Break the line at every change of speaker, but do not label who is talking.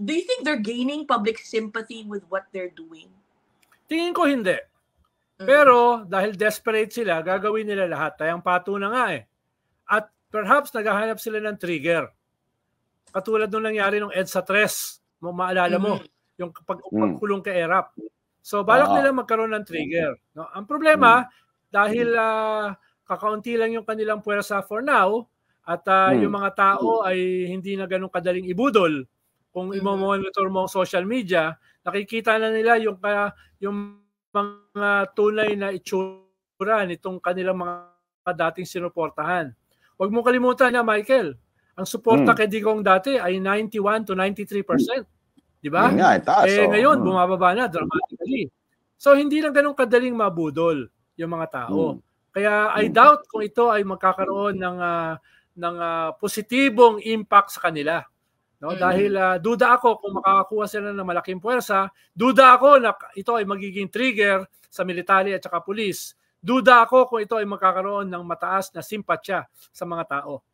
do you think they're gaining public sympathy with what they're doing? Tingin ko hindi. Mm. Pero dahil desperate sila, gagawin nila lahat. Tayang pato na nga eh. At perhaps naghahanap sila ng trigger. Katulad nung nangyari nung EDSA 3, mo maalala mm-hmm. mm. mo, yung pagkulong kay Erap. So balak nila magkaroon ng trigger. No? Ang problema, mm. dahil uh, kakaunti lang yung kanilang puwersa for now, at uh, yung mga tao ay hindi na ganun kadaling ibudol kung mm mm-hmm. i-monitor mo ang social media, nakikita na nila yung uh, yung mga tunay na itsura nitong kanilang mga dating sinuportahan. Huwag mo kalimutan na Michael, ang suporta mm. kay Digong dati ay 91 to 93%. Mm. 'Di ba? eh, eh oh. ngayon mm. bumababa na dramatically. So hindi lang ganun kadaling mabudol yung mga tao. Mm. Kaya I mm. doubt kung ito ay magkakaroon ng uh, ng uh, positibong impact sa kanila. No, mm dahil uh, duda ako kung makakakuha sila ng malaking puwersa, duda ako na ito ay magiging trigger sa military at saka pulis. Duda ako kung ito ay magkakaroon ng mataas na simpatsya sa mga tao.